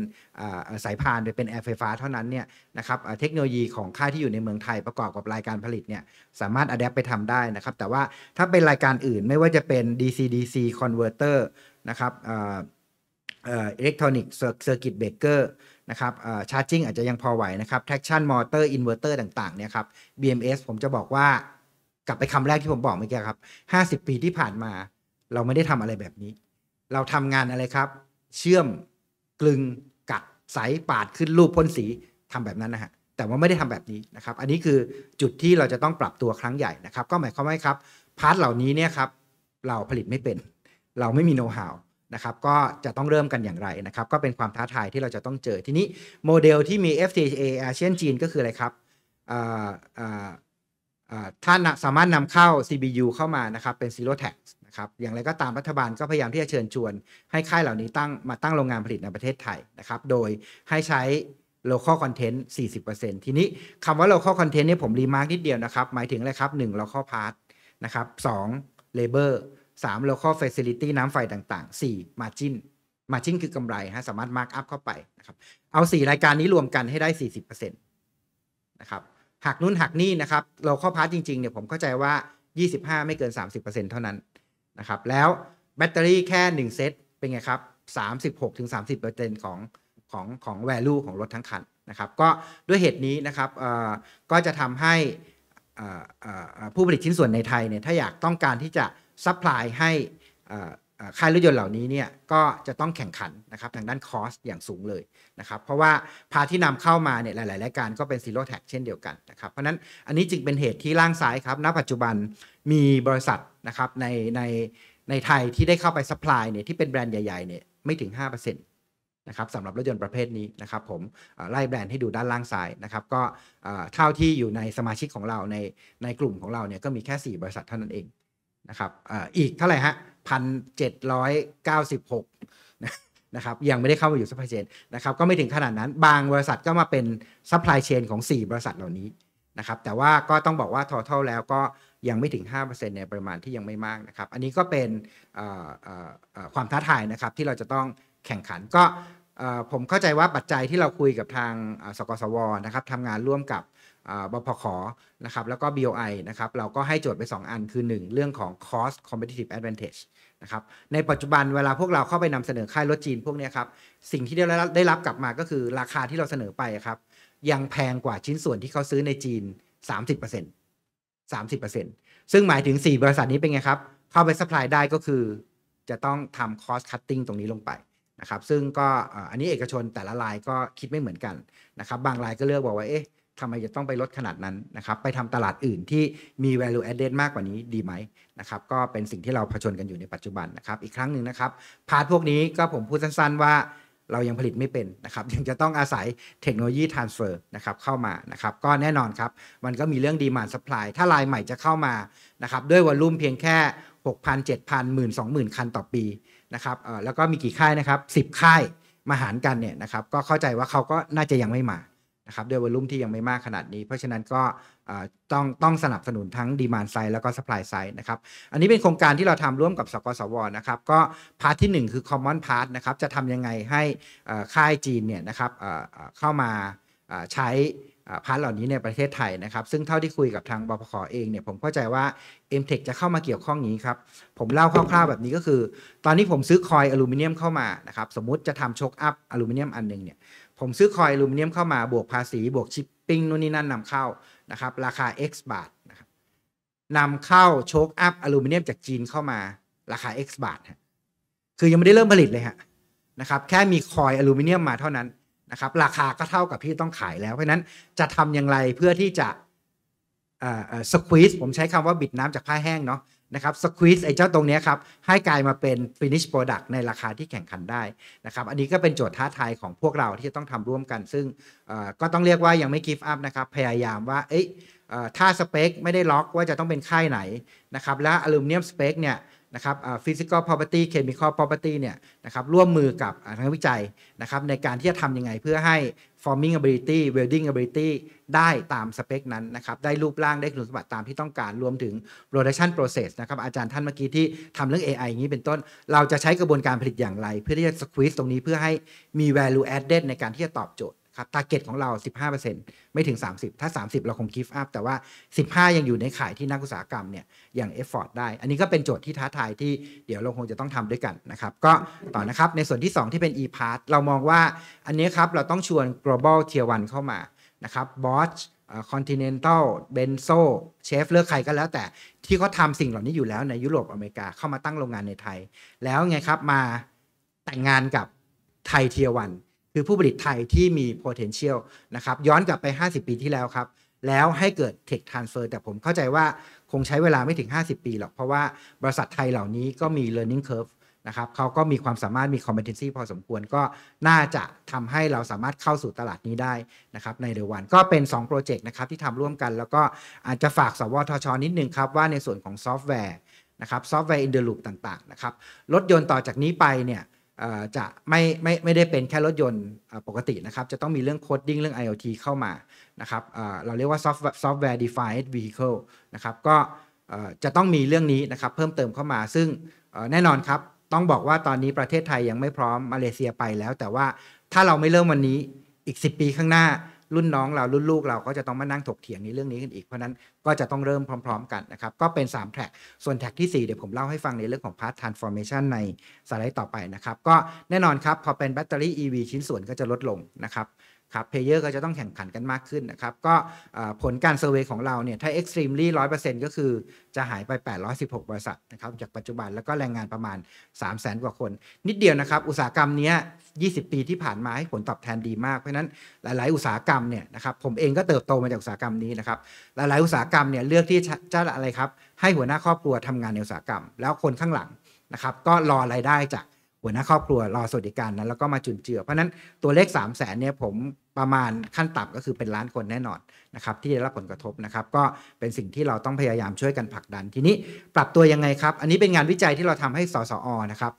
สายพานไปเป็นแอร์ไฟฟ้าเท่านั้นเนี่ยนะครับเทคโนโลยีของค่ายที่อยู่ในเมืองไทยประกอบกับรายการผลิตเนี่ยสามารถอัดแอปไปทำได้นะครับแต่ว่าถ้าเป็นรายการอื่นไม่ว่าจะเป็น DC DC converter นะครับอิเล็กทรอนิกส์เซอร์กิตเบรกเกอร์นะครับชาร์จิ่งอาจจะยังพอไหวนะครับแท็กชั่นมอเตอร์อินเวอร์เตอร์ต่างๆเนี่ยครับ BMS ผมจะบอกว่ากลับไปคำแรกที่ผมบอกเมื่อกี้ครับห้าสิบปีที่ผ่านมาเราไม่ได้ทำอะไรแบบนี้ เราทำงานอะไรครับ เชื่อมกลึงกัดใสปาดขึ้นรูปพ่นสีทำแบบนั้นนะฮะแต่ว่าไม่ได้ทำแบบนี้นะครับ อันนี้คือจุดที่เราจะต้องปรับตัวครั้งใหญ่นะครับก็หมายความว่าครับพาร์ทเหล่านี้เนี่ยครับเราผลิตไม่เป็น เราไม่มีโน้ตหาวนะครับก็จะต้องเริ่มกันอย่างไรนะครับ ก็เป็นความท้าทายที่เราจะต้องเจอทีนี้โมเดลที่มี FTA a s e a จีนก็คืออะไรครับถ้าสามารถนำเข้า CBU เข้ามานะครับเป็น zero tax นะครับอย่างไรก็ตามรัฐบาลก็พยายามที่จะเชิญชวน ให้ค่ายเหล่านี้ตั้งมาตั้งโรงงานผลิตในประเทศไทยนะครับโดยให้ใช้ local content 40%ทีนี้คำว่า local content เนี่ยผมรีมาร์กนิดเดียวนะครับ หมายถึงอะไรครับ1 local part นะครับ2 labor 3 local facility น้ำไฟต่าง ๆ 4 margin มา r ิ i นคือกำไรฮะสามารถมาร์กอัพเข้าไปนะครับ เอา 4 รายการนี้รวมกันให้ได้ 40%นะครับหักนู่นหักนี่นะครับ เราเข้าพาร์ทจริงๆ เนี่ยผมเข้าใจว่า 25 ไม่เกิน 30%เท่านั้นนะครับ แล้วแบตเตอรี่แค่ 1 เซต เป็นไงครับ 36-30%ของ ของ ของแวลูของรถทั้งคันนะครับ ก็ด้วยเหตุนี้นะครับก็จะทำให้ผู้ผลิตชิ้นส่วนในไทยเนี่ยถ้าอยากต้องการที่จะซัพพลายให้ค่ายรถยนต์เหล่านี้เนี่ยก็จะต้องแข่งขันนะครับทางด้านคอสอย่างสูงเลยนะครับเพราะว่าพาที่นำเข้ามาเนี่ยหลายๆ รายการก็เป็นซีโร่แท็กเช่นเดียวกันนะครับเพราะนั้นอันนี้จึงเป็นเหตุที่ล่างซ้ายครับณปัจจุบันมีบริษัทนะครับในในในไทยที่ได้เข้าไปซัพพลายเนี่ยที่เป็นแบรนด์ใหญ่ๆเนี่ยไม่ถึง5%นะครับสำหรับรถยนต์ประเภทนี้นะครับ ผมไล่แบรนด์ให้ดูด้านล่างซ้ายนะครับก็เท่าที่อยู่ในสมาชิกของเราในในกลุ่มของเราเนี่ยก็มีแค่ 4 บริษัทเท่านั้นเองนะครับอีกเท่าไหร่ฮะพันเจ็ดร้อยเก้าสิบหกนะครับยังไม่ได้เข้ามาอยู่ซัพพลายเชนนะครับก็ไม่ถึงขนาดนั้น บางบริษัทก็มาเป็นซัพพลายเชนของ 4 บริษัทเหล่านี้นะครับแต่ว่าก็ต้องบอกว่าทอทัลแล้วก็ยังไม่ถึง 5%ในปริมาณที่ยังไม่มากนะครับอันนี้ก็เป็นความท้าทายนะครับที่เราจะต้องแข่งขัน ก็ผมเข้าใจว่าปัจจัยที่เราคุยกับทางสกสวนะครับทำงานร่วมกับบพคนะครับแล้วก็ BOI นะครับเราก็ให้โจทย์ไป 2 อันคือ 1 เรื่องของ cost competitive advantage นะครับในปัจจุบันเวลาพวกเราเข้าไปนำเสนอค่ายรถจีนพวกนี้ครับสิ่งที่ได้รับได้รับกลับมาก็คือราคาที่เราเสนอไปครับยังแพงกว่าชิ้นส่วนที่เขาซื้อในจีน 30% 30%ซึ่งหมายถึง 4 บริษัทนี้เป็นไงครับ เข้าไปซัพพลายได้ก็คือจะต้องทำคอสคัตติ้งตรงนี้ลงไปนะครับซึ่งก็อันนี้เอกชนแต่ละรายก็คิดไม่เหมือนกันนะครับบางรายก็เลือกบอกว่าเอ๊ะทำไมจะต้องไปลดขนาดนั้นนะครับ ไปทำตลาดอื่นที่มี value added มากกว่านี้ดีไหมนะครับ ก็เป็นสิ่งที่เราเผชิญกันอยู่ในปัจจุบันนะครับ อีกครั้งหนึ่งนะครับพาร์ทพวกนี้ก็ผมพูดสั้นๆว่าเรายังผลิตไม่เป็นนะครับ ยังจะต้องอาศัยเทคโนโลยี transfer นะครับเข้ามานะครับ ก็แน่นอนครับมันก็มีเรื่อง demand supply ถ้าลายใหม่จะเข้ามานะครับด้วยวอลลุ่มเพียงแค่ 6,000 7,000 1 20,000 คันต่อปีนะครับแล้วก็มีกี่ค่ายนะครับ 10 ค่ายมาหารกันเนี่ยนะครับก็เข้าใจว่าเขาก็น่าจะยังไม่มานะครับด้วยวอลุ่มที่ยังไม่มากขนาดนี้เพราะฉะนั้นก็ต้องต้องสนับสนุนทั้งดีมานไซด์แล้วก็สป라이ดไซด์นะครับอันนี้เป็นโครงการที่เราทำร่วมกับสกสวนะครับก็พาร์ทที่1คือคอมมอนพาร์ทนะครับจะทำยังไงให้ค่ายจีนเนี่ยนะครับเข้ามาใช้พาร์ทเหล่านี้ในประเทศไทยนะครับซึ่งเท่าที่คุยกับทางบพคเองเนี่ยผมเข้าใจว่า m t e c h จะเข้ามาเกี่ยวข้องนี้ครับผมเล่าคร่าวๆแบบนี้ก็คือตอนนี้ผมซื้อคอยอลูมิเนียมเข้ามานะครับสมมติจะทำช็อคอัพอลูมิเนียมอันนึงเนี่ยผมซื้อคอยอลูมิเนียมเข้ามาบวกภาษี บวกชิปปิ้งนู่นนี่นั่นนำเข้านะครับราคา X บาทนะครับนำเข้าโชคอัพอลูมิเนียมจากจีนเข้ามาราคา X บาทคือยังไม่ได้เริ่มผลิตเลยฮะนะครับแค่มีคอยอลูมิเนียมมาเท่านั้นนะครับราคาก็เท่ากับที่ต้องขายแล้ว เพราะนั้นจะทำอย่างไรเพื่อที่จะสควีซผมใช้คำว่าบิดน้ำจากผ้าแห้งเนาะนะครับสควีซไอ้เจ้าตรงนี้ครับ ให้กลายมาเป็นฟินิชโปรดักต์ในราคาที่แข่งขันได้นะครับอันนี้ก็เป็นโจทย์ท้าทายของพวกเราที่จะต้องทำร่วมกัน ซึ่งก็ต้องเรียกว่ายังไม่กิฟต์อัพนะครับ พยายามว่าเอ้ยถ้าสเปค ไม่ได้ล็อกว่าจะต้องเป็นค่ายไหนนะครับและอลูมิเนียมสเปคเนี่ยนะครับ physical p ร์ตี้เคมีคอลพา l ์ r o ร e r ี y เนี่ยนะครับร่วมมือกับทางวิจัยนะครับในการที่จะทำยังไงเพื่อให้ forming ability welding ability ได้ตามสเปคนั้นนะครับ ได้รูปร่างได้คุณสมบัติตามที่ต้องการรวมถึง production process นะครับ อาจารย์ท่านเมื่อกี้ที่ทำเรื่อง AI อย่างนี้เป็นต้นเราจะใช้กระบวนการผลิตอย่างไร เพื่อที่จะ squeeze ตรงนี้เพื่อให้มี value added ในการที่จะตอบโจทย์ครับตาเก็ตของเรา 15%ไม่ถึง 30 ถ้า 30 เราคงกิฟต์อัพ แต่ว่า 15 ยังอยู่ในขายที่นักอุตสาหกรรมเนี่ย อย่างเอฟฟอร์ดได้ อันนี้ก็เป็นโจทย์ที่ท้าทายที่เดี๋ยวเราคงจะต้องทำด้วยกันนะครับ ก็ต่อนะครับ ในส่วนที่ 2 ที่เป็น e-part เรามองว่าอันนี้ครับ เราต้องชวน global tier 1 เข้ามานะครับบอสคอนติเนนตัลเบนโซเชฟเลือกใครก็แล้ว แต่ที่เขาทำสิ่งเหล่านี้อยู่แล้ว ในยุโรปอเมริกาเข้ามาตั้งโรงงานในไทย แล้วไงครับมาแต่งงานกับไทยเทียวันคือผู้ผลิตไทยที่มี potential นะครับย้อนกลับไป 50 ปีที่แล้วครับ แล้วให้เกิด tech transfer แต่ผมเข้าใจว่าคงใช้เวลาไม่ถึง 50 ปีหรอกเพราะว่าบริษัทไทยเหล่านี้ก็มี learning curve นะครับเขาก็มีความสามารถมี competency พอสมควร ก็น่าจะทำให้เราสามารถเข้าสู่ตลาดนี้ได้นะครับในเร็ววัน ก็เป็น 2 โปรเจกต์นะครับที่ทำร่วมกัน แล้วก็อาจจะฝาก สวทชนิดนึงครับว่าในส่วนของซอฟต์แวร์นะครับ ซอฟต์แวร์อินเดอร์ลูปต่างๆนะครับรถยนต์ต่อจากนี้ไปเนี่ยจะไม่ไม่ไม่ได้เป็นแค่รถยนต์ปกตินะครับ จะต้องมีเรื่องโคดดิ้ง เรื่อง IoT เข้ามานะครับเราเรียกว่าซอฟ software defined v ์ h ีคิลนะครับก็จะต้องมีเรื่องนี้นะครับเพิ่มเติมเข้ามา ซึ่งแน่นอนครับ ต้องบอกว่าตอนนี้ประเทศไทยยังไม่พร้อมมาเลเซียไปแล้ว แต่ว่าถ้าเราไม่เริ่มวันนี้อีก 10 ปีข้างหน้ารุ่นน้องเรา รุ่นลูกเรา ก็จะต้องมานั่งถกเถียงในเรื่องนี้กันอีก เพราะนั้นก็จะต้องเริ่มพร้อมๆกันนะครับ ก็เป็น 3 แทร็ก ส่วนแทร็กที่ 4 เดี๋ยวผมเล่าให้ฟังในเรื่องของพาร์ททรานส์ฟอร์เมชันในสไลด์ต่อไปนะครับ ก็แน่นอนครับ พอเป็นแบตเตอรี่ EV ชิ้นส่วนก็จะลดลงนะครับครับเพลเยอร์ก็จะต้องแข่งขันกันมากขึ้นนะครับก็ผลการเซอร์เวยของเราเนี่ยถ้า Extremely 100%ก็คือจะหายไป 816บริษัทนะครับจากปัจจุบันแล้วก็แรงงานประมาณ 3 0 0แสนกว่าคน นิดเดียวนะครับ อุตสาหกรรมนี้20 ปีที่ผ่านมาให้ผลตอบแทนดีมาก เพราะนั้นหลาย ๆ อุตสาหกรรมเนี่ยนะครับผมเองก็เติบโตมาจากอุตสาหกรรมนี้นะครับ หลายๆ อุตสาหกรรมเนี่ยเลือกที่จะอะไรครับให้หัวหน้าครอบครัวทำงานในอุตสาหกรรม แล้วคนข้างหลังนะครับก็รอรายได้จากหัวหน้าครอบครัวรอสวัสดิการนั้นแล้วก็มาจุนเจือ เพราะนั้นตัวเลข3 0 0แสนเนี่ยผมประมาณขั้นต่ำก็คือเป็นล้านคนแน่นอนนะครับที่ได้รับผลกระทบนะครับก็เป็นสิ่งที่เราต้องพยายามช่วยกันผลักดัน ทีนี้ปรับตัวยังไงครับ อันนี้เป็นงานวิจัยที่เราทำให้สสอนะครับ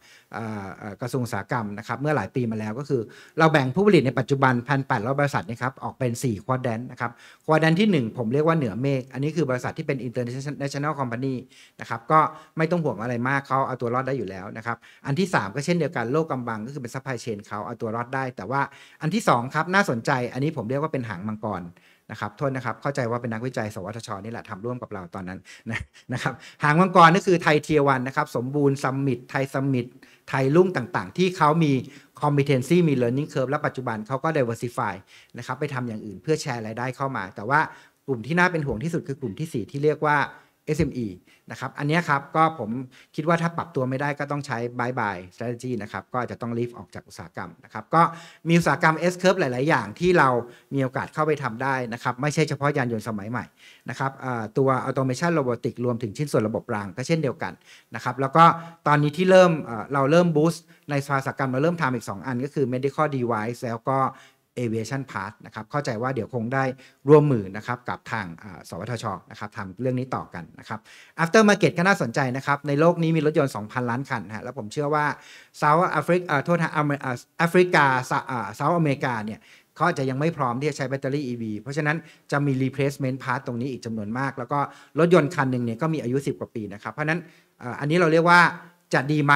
กระทรวงอุตสาหกรรมนะครับเมื่อหลายปีมาแล้วก็คือเราแบ่งผู้ผลิตในปัจจุบันพันแปดร้อยบริษัทนะครับออกเป็น 4 ควอดแดนนะครับควอดแดนที่ 1 ผมเรียกว่าเหนือเมฆอันนี้คือบริษัทที่เป็นอิตอร์เนชั่นแนลคอมพานีนะครับก็ไม่ต้องห่วงอะไรมากเขาเอาตัวรอดได้อยู่แล้วนะครับอันที่ 3 ก็เช่นเดียวกันโลกกำบังก็คือเป็นซัพพลายเชนเขาเอาตัวรอดได้แต่ว่าอันที่2ครับน่าสนใจอันนี้ผมเรียกว่าเป็นหางมังกรนะครับโทษนะครับ เข้าใจว่าเป็นนักวิจัย สวทช นี่แหละทำร่วมกับเราตอนนั้นนะนะครับ หางมังกรนี่คือไทยเทียวันนะครับ สมบูรณ์ซัมมิตไทยซัมมิตไทยรุ่งต่างๆ ที่เขามี competency มี learning curve และปัจจุบันเขาก็ diversify นะครับ ไปทำอย่างอื่นเพื่อแชร์รายได้เข้ามา แต่ว่ากลุ่มที่น่าเป็นห่วงที่สุดคือกลุ่มที่ 4 ที่เรียกว่า SME นะครับอันนี้ครับก็ผมคิดว่าถ้าปรับตัวไม่ได้ก็ต้องใช้บายบาย strategy นะครับ ก็จะต้องรีฟออกจากอุตสาหกรรมนะครับ ก็มีอุตสาหกรรม S curve หลาย ๆ อย่างที่เรามีโอกาสเข้าไปทำได้นะครับ ไม่ใช่เฉพาะยานยนต์สมัยใหม่นะครับตัว automation robotic รวมถึงชิ้นส่วนระบบรางก็เช่นเดียวกันนะครับ แล้วก็ตอนนี้ที่เริ่มเราเริ่มบูสต์ในอุตสาหกรรมเราเริ่มทำอีก 2 อัน ก็คือ medical device แล้วก็ Aviation p a ์ทนะครับเข้าใจว่าเดี๋ยวคงได้ร่วมมือนะครับกับทางสวทชนะครับทำเรื่องนี้ต่อกันนะครับ After Market ก็น่าสนใจนะครับ ในโลกนี้มีรถยนต์ 2,000 ล้านคันฮะแล้วผมเชื่อว่าเซาท์แอฟริกาโทษนะแอฟริกาเซาทอเมริกาเนี่ยเขาอาจจะยังไม่พร้อมที่จะใช้แบตเตอรี่ EV เพราะฉะนั้นจะมี replacement part ตรงนี้อีกจำนวนมาก แล้วก็รถยนต์คันหนึ่งเนี่ยก็มีอายุ 10 กว่าปีนะครับ เพราะนั้นอันนี้เราเรียกว่าจะดีไหม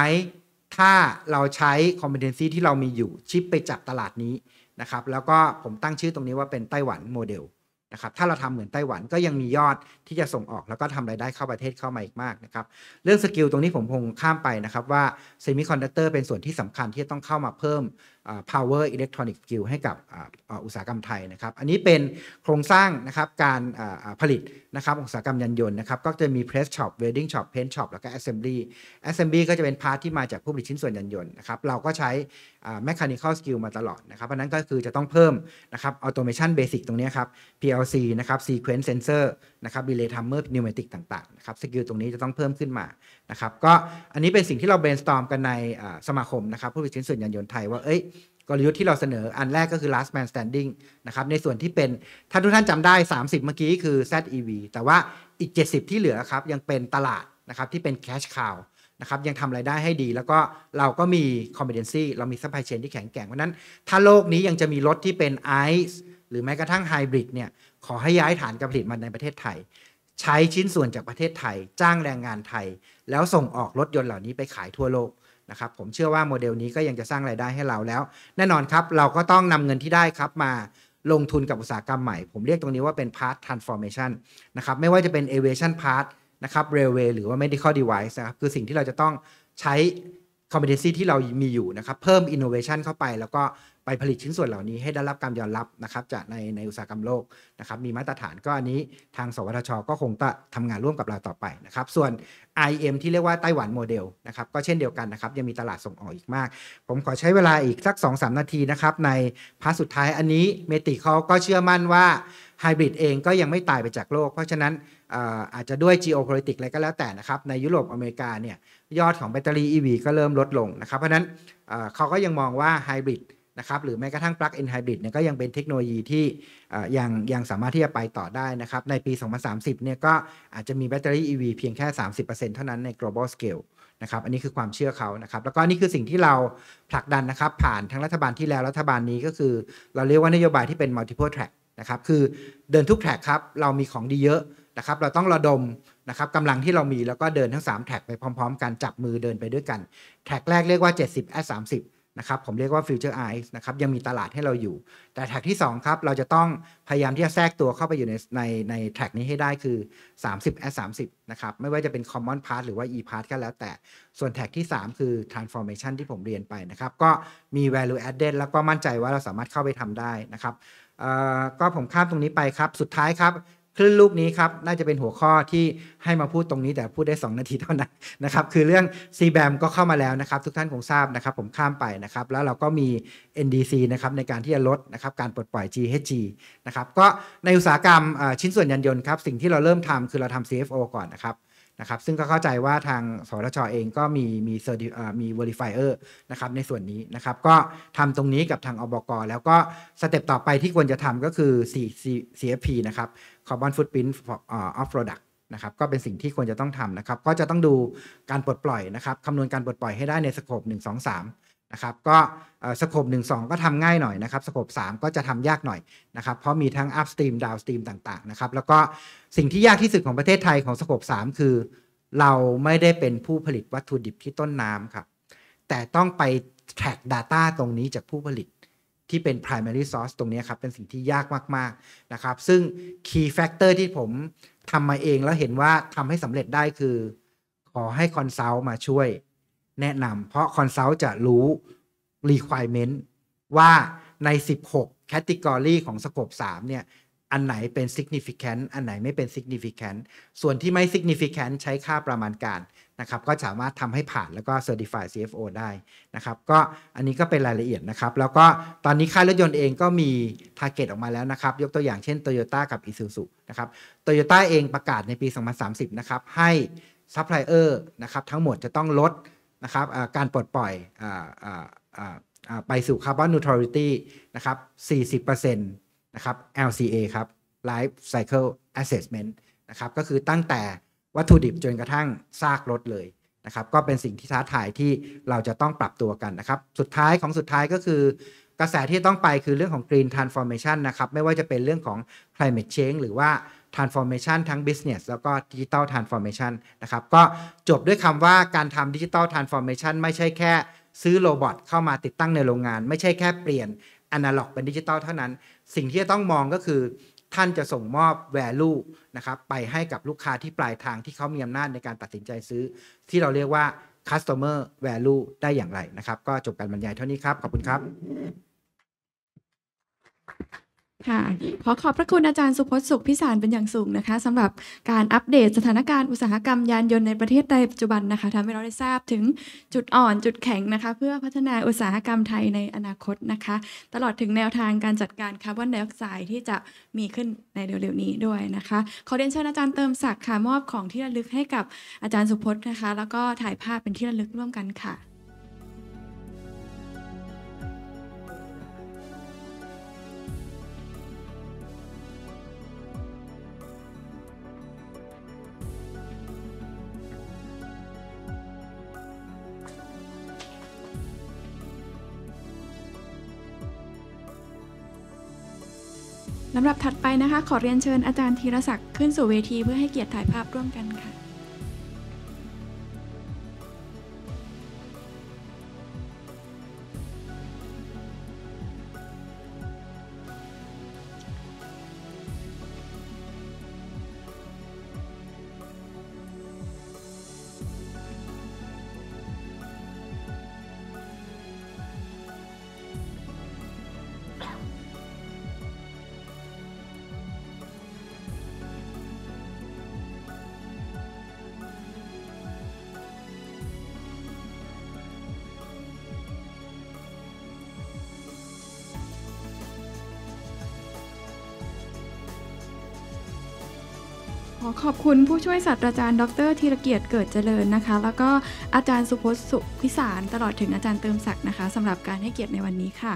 ถ้าเราใช้ competency ที่เรามีอยู่ชิปไปจับตลาดนี้นะครับแล้วก็ผมตั้งชื่อตรงนี้ว่าเป็นไต้หวันโมเดลนะครับถ้าเราทำเหมือนไต้หวันก็ยังมียอดที่จะส่งออก แล้วก็ทำรายได้เข้าประเทศเข้ามาอีกมากนะครับ เรื่องสกิลตรงนี้ผมคงข้ามไปนะครับว่าเซมิคอนดักเตอร์เป็นส่วนที่สำคัญที่ต้องเข้ามาเพิ่ม power electronic skill ให้กับอุตสาหกรรมไทยนะครับอันนี้เป็นโครงสร้างนะครับการผลิตนะครับอุตสาหกรรมยานยนต์นะครับก็จะมี press shop welding shop paint shop แล้วก็ assembly assembly ก็จะเป็นพาร์ทที่มาจากผู้ผลิตชิ้นส่วนยานยนต์นะครับเราก็ใช้ mechanical skill มาตลอดนะครับเพราะนั้นก็คือจะต้องเพิ่มนะครับ automation basic ตรงนี้ครับ PLC นะครับ sequence sensor นะครับ relay timer pneumatic ต่างๆนะครับ skill ตรงนี้จะต้องเพิ่มขึ้นมาะครับก็อันนี้เป็นสิ่งที่เรา brainstorm กันในสมาคมนะครับผู้ผลิตชิ้นส่วนยานยนต์ไทยว่าเอ้ยกลยุทธ์ที่เราเสนออันแรกก็คือ last man standing นะครับในส่วนที่เป็นถ้าทุกท่านจำได้ 30 เมื่อกี้คือ ZEV แต่ว่าอีก 70 ที่เหลือครับยังเป็นตลาดนะครับที่เป็น cash cow นะครับยังทำไรายได้ให้ดี แล้วก็เราก็มี competency เรามี supply chain ที่แข็งแกร่งเพราะนั้นถ้าโลกนี้ยังจะมีรถที่เป็น ICE หรือแม้กระทั่งไฮบริดเนี่ยขอให้ย้ายฐานการผลิตมาในประเทศไทยใช้ชิ้นส่วนจากประเทศไทย จ้างแรงงานไทย แล้วส่งออกรถยนต์เหล่านี้ไปขายทั่วโลกนะครับผมเชื่อว่าโมเดลนี้ก็ยังจะสร้างไรายได้ให้เราแล้ว แน่นอนครับ เราก็ต้องนำเงินที่ได้ครับมาลงทุนกับอุตสาหกรรมใหม่ ผมเรียกตรงนี้ว่าเป็นาร์ททราน s f o r m a t i o n นะครับ ไม่ว่าจะเป็นเวอเร t i นพาร์ทนะครับเรลเวย์หรือว่าม่ได้ c a l d e ิว c สนะครับ คือสิ่งที่เราจะต้องใช้ competency ที่เรามีอยู่นะครับเพิ่ม innovation เข้าไปแล้วก็ไปผลิตชิ้นส่วนเหล่านี้ให้ได้รับการยอมรับนะครับ จากในในอุตสาหกรรมโลกนะครับมีมาตรฐานก็อันนี้ ทางสวทช ก็คงจะทำงานร่วมกับเราต่อไปนะครับส่วน IM ที่เรียกว่าไต้หวันโมเดลนะครับก็เช่นเดียวกันนะครับยังมีตลาดส่งออกอีกมาก ผมขอใช้เวลาอีกสัก 2-3 นาทีนะครับในพาร์ทสุดท้ายอันนี้เมติเขาก็เชื่อมั่นว่าไฮบริดเองก็ยังไม่ตายไปจากโลกเพราะฉะนั้นอาจจะด้วย geopolitics อะไรก็แล้วแต่นะครับในยุโรปอเมริกาเนี่ยยอดของแบตเตอรี่ EV ก็เริ่มลดลงนะครับเพราะนั้นเขาก็ยังมองว่าไฮบริดนะครับหรือแม้กระทั่งปลั๊กอินไฮบริดเนี่ยก็ยังเป็นเทคโนโลยีที่ยังยังสามารถที่จะไปต่อได้นะครับในปี 2030 เนี่ยก็อาจจะมีแบตเตอรี่ EV เพียงแค่ 30%เท่านั้นใน global scale นะครับอันนี้คือความเชื่อเขานะครับแล้วก็นี่คือสิ่งที่เราผลักดันนะครับ ผ่านทั้งรัฐบาลที่แล้วรัฐบาลนี้ก็คือเราเรียกว่านโยบายที่เป็น multiple track นะครับคือเดินทุกแท็กครับเรามีของดีเยอะนะครับเราต้องระดมนะครับกำลังที่เรามีแล้วก็เดินทั้ง3แท็กไปพร้อม ๆ กันจับมือเดินไปด้วยกันแท็กแรกเรียกว่า 70 30นะครับผมเรียกว่า future eyes นะครับยังมีตลาดให้เราอยู่ แต่แท็กที่2ครับเราจะต้องพยายามที่จะแทรกตัวเข้าไปอยู่ ในในในแท็กนี้ให้ได้คือ 30 at 30นะครับไม่ว่าจะเป็น common part หรือว่า e part ก็แล้วแต่ส่วนแท็กที่ 3 คือ transformation ที่ผมเรียนไปนะครับ ก็มี value added แล้วก็มั่นใจว่าเราสามารถเข้าไปทำได้นะครับก็ผมข้ามตรงนี้ไปครับ สุดท้ายครับคลื่นลูกนี้ครับ น่าจะเป็นหัวข้อที่ให้มาพูดตรงนี้แต่พูดได้ 2 นาทีเท่านั้นนะครับคือเรื่อง c b แบก็เข้ามาแล้วนะครับ ทุกท่านคงทราบนะครับ ผมข้ามไปนะครับ แล้วเราก็มี NDC นะครับในการที่จะลดนะครับการปลดปล่อย GHG นะครับก็ในอุตสาหกรรมชิ้นส่วนยานยนต์ครับสิ่งที่เราเริ่มทำคือเราทำ CFO ก่อนนะครับนะครับซึ่งก็เข้าใจว่าทางสทชอเองก็มีมีเซอร์มีเวอร์ฟายเออร์นะครับในส่วนนี้นะครับก็ทำตรงนี้กับทางอบกแล้วก็สเต็ปต่อไปที่ควรจะทำก็คือ CFP C นะครับ Carbon Footprint of Product นะครับก็เป็นสิ่งที่ควรจะต้องทำนะครับก็จะต้องดูการปลดปล่อยนะครับคำนวณการปลดปล่อยให้ได้ในสโคป1 2 3นะครับก็สโคปหนึ่งสองก็ทำง่ายหน่อยนะครับสโคปสามก็จะทำยากหน่อยนะครับ เพราะมีทั้ง upstream downstream ต่าง ๆ นะครับ แล้วก็สิ่งที่ยากที่สุดของประเทศไทยของสโคปสามคือ เราไม่ได้เป็นผู้ผลิตวัตถุดิบที่ต้นน้ำครับ แต่ต้องไปแทร็ก data ตรงนี้จากผู้ผลิตที่เป็น primary source ตรงนี้ครับ เป็นสิ่งที่ยากมากๆนะครับ ซึ่ง key factor ที่ผมทำมาเองแล้วเห็นว่าทำให้สำเร็จได้คือ ขอให้คอนซัลท์มาช่วยแนะนำ เพราะคอนซัลท์จะรู้ requirement ว่าใน 16 category ของสกบ3เนี่ยอันไหนเป็น significant อันไหนไม่เป็น significant ส่วนที่ไม่ significant ใช้ค่าประมาณการนะครับก็สามารถทำให้ผ่านแล้วก็ certify CFO ได้นะครับก็อันนี้ก็เป็นรายละเอียดนะครับ แล้วก็ตอนนี้ค่ายรถยนต์เองก็มี target ออกมาแล้วนะครับ ยกตัวอย่างเช่น Toyota กับ Isuzu นะครับ Toyota เองประกาศในปี 2030 นะครับให้ซัพพลายเออร์นะครับทั้งหมดจะต้องลดนะครับการปลดปล่อยไปสู่คาร์บอนนิวทรัลิตี้นะครับ 40%นะครับ LCA ครับ Life Cycle Assessment นะครับ ก็คือตั้งแต่วัตถุดิบจนกระทั่งซากรถเลยนะครับ ก็เป็นสิ่งที่ท้าทายที่เราจะต้องปรับตัวกันนะครับสุดท้ายของสุดท้ายก็คือกระแสที่ต้องไปคือเรื่องของ Green Transformation นะครับไม่ว่าจะเป็นเรื่องของ Climate Change หรือว่า transformation ทั้ง business แล้วก็ digital transformation นะครับก็จบด้วยคำว่าการทำ digital transformation ไม่ใช่แค่ซื้อโรบอทเข้ามาติดตั้งในโรงงาน ไม่ใช่แค่เปลี่ยนอนาล็อกเป็นดิจิตอลเท่านั้น สิ่งที่จะต้องมองก็คือ ท่านจะส่งมอบ value นะครับไปให้กับลูกค้าที่ปลายทางที่เขามีอำนาจในการตัดสินใจซื้อ ที่เราเรียกว่า customer value ได้อย่างไรนะครับก็จบการบรรยายเท่านี้ครับขอบคุณครับค่ะขอขอบพระคุณอาจารย์สุพจน์สุขพิสารเป็นอย่างสูงนะคะสำหรับการอัปเดตสถานการณ์อุตสาหกรรมยานยนต์ในประเทศไทยปัจจุบันนะคะทำให้เราได้ทราบถึงจุดอ่อนจุดแข็งนะคะ เพื่อพัฒนาอุตสาหกรรมไทยในอนาคตนะคะ ตลอดถึงแนวทางการจัดการคาร์บอนไดออกไซด์ที่จะมีขึ้นในเร็วๆ นี้ด้วยนะคะขอเรียนเชิญอาจารย์เติมศักดิ์ค่ะมอบของที่ระลึกให้กับอาจารย์สุพจน์นะคะ แล้วก็ถ่ายภาพเป็นที่ระลึกร่วมกันค่ะลำดับถัดไปนะคะขอเรียนเชิญอาจารย์ธีรศักดิ์ขึ้นสู่เวทีเพื่อให้เกียรติถ่ายภาพร่วมกันค่ะขอบคุณผู้ช่วยศาสตราจารย์ดรธีรเกียรติเกิดเจริญนะคะ แล้วก็อาจารย์สุพศสุพิสารตลอดถึงอาจารย์เติมศักดิ์นะคะสำหรับการให้เกียรติในวันนี้ค่ะ